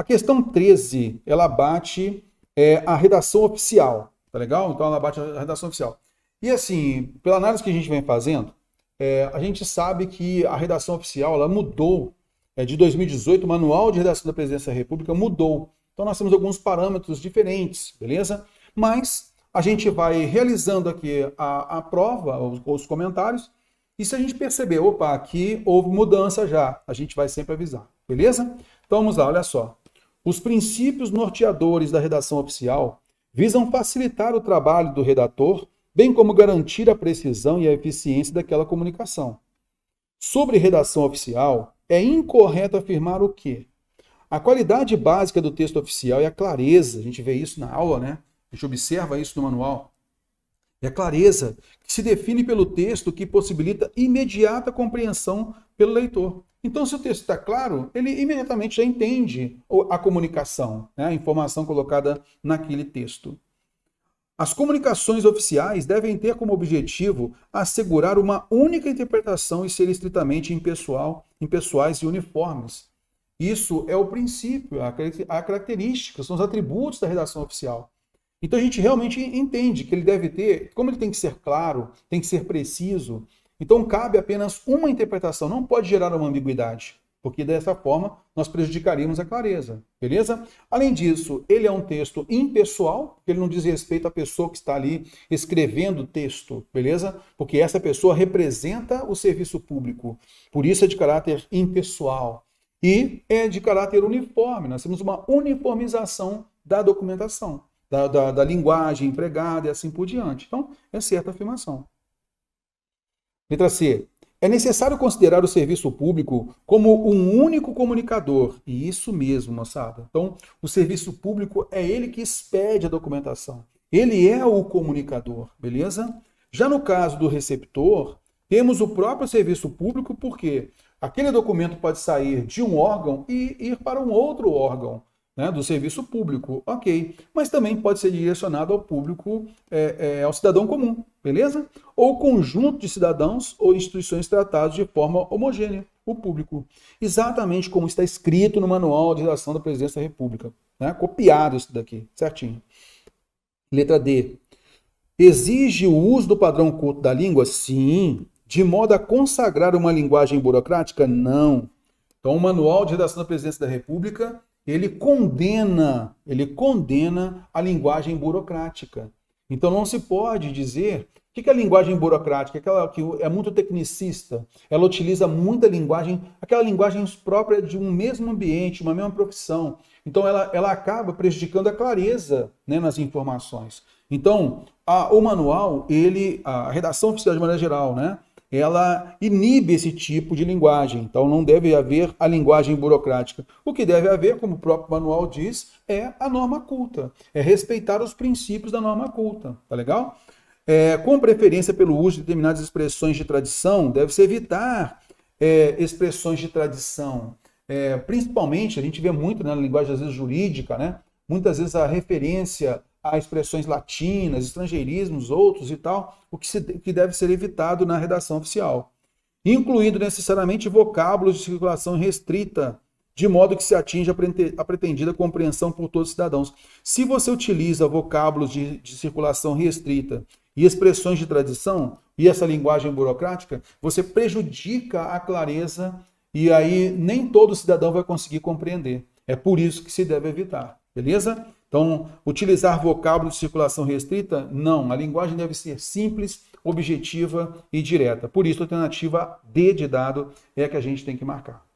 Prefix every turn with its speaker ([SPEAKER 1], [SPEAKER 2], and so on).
[SPEAKER 1] A questão 13, ela bate é, a redação oficial, tá legal? Então ela bate a redação oficial. E assim, pela análise que a gente vem fazendo, é, a gente sabe que a redação oficial ela mudou é, de 2018, o manual de redação da Presidência da República mudou. Então nós temos alguns parâmetros diferentes, beleza? Mas a gente vai realizando aqui a, a prova, os, os comentários, e se a gente perceber, opa, aqui houve mudança já, a gente vai sempre avisar, beleza? Então vamos lá, olha só. Os princípios norteadores da redação oficial visam facilitar o trabalho do redator, bem como garantir a precisão e a eficiência daquela comunicação. Sobre redação oficial, é incorreto afirmar o que? A qualidade básica do texto oficial é a clareza, a gente vê isso na aula, né? A gente observa isso no manual. É a clareza que se define pelo texto que possibilita imediata compreensão pelo leitor. Então, se o texto está claro, ele imediatamente já entende a comunicação, né? a informação colocada naquele texto. As comunicações oficiais devem ter como objetivo assegurar uma única interpretação e ser estritamente impessoal, impessoais e uniformes. Isso é o princípio, a característica, são os atributos da redação oficial. Então a gente realmente entende que ele deve ter, como ele tem que ser claro, tem que ser preciso, então cabe apenas uma interpretação, não pode gerar uma ambiguidade, porque dessa forma nós prejudicaríamos a clareza, beleza? Além disso, ele é um texto impessoal, porque ele não diz respeito à pessoa que está ali escrevendo o texto, beleza? Porque essa pessoa representa o serviço público, por isso é de caráter impessoal. E é de caráter uniforme, nós temos uma uniformização da documentação, da, da, da linguagem empregada e assim por diante. Então, é certa afirmação. Letra C. É necessário considerar o serviço público como um único comunicador. E isso mesmo, moçada. Então, o serviço público é ele que expede a documentação. Ele é o comunicador, beleza? Já no caso do receptor, temos o próprio serviço público, porque aquele documento pode sair de um órgão e ir para um outro órgão né, do serviço público, ok. Mas também pode ser direcionado ao público, é, é, ao cidadão comum, beleza? Ou conjunto de cidadãos ou instituições tratados de forma homogênea, o público. Exatamente como está escrito no Manual de Redação da Presidência da República. Né? Copiado isso daqui, certinho. Letra D. Exige o uso do padrão culto da língua? Sim. De modo a consagrar uma linguagem burocrática? Não. Então, o Manual de Redação da Presidência da República ele condena, ele condena a linguagem burocrática. Então não se pode dizer o que é a linguagem burocrática? É aquela que é muito tecnicista. Ela utiliza muita linguagem, aquela linguagem própria de um mesmo ambiente, uma mesma profissão. Então, ela, ela acaba prejudicando a clareza né, nas informações. Então, a, o manual, ele, a redação oficial de maneira geral, né, ela inibe esse tipo de linguagem. Então, não deve haver a linguagem burocrática. O que deve haver, como o próprio manual diz, é a norma culta. É respeitar os princípios da norma culta. Tá legal? É, com preferência pelo uso de determinadas expressões de tradição, deve-se evitar é, expressões de tradição. É, principalmente, a gente vê muito né, na linguagem, às vezes, jurídica, né? Muitas vezes a referência a expressões latinas, estrangeirismos, outros e tal, o que, se, que deve ser evitado na redação oficial. Incluindo necessariamente vocábulos de circulação restrita, de modo que se atinja a pretendida compreensão por todos os cidadãos. Se você utiliza vocábulos de, de circulação restrita e expressões de tradição e essa linguagem burocrática, você prejudica a clareza e aí nem todo cidadão vai conseguir compreender. É por isso que se deve evitar, beleza? Então, utilizar vocábulo de circulação restrita? Não. A linguagem deve ser simples, objetiva e direta. Por isso, a alternativa D de dado é a que a gente tem que marcar.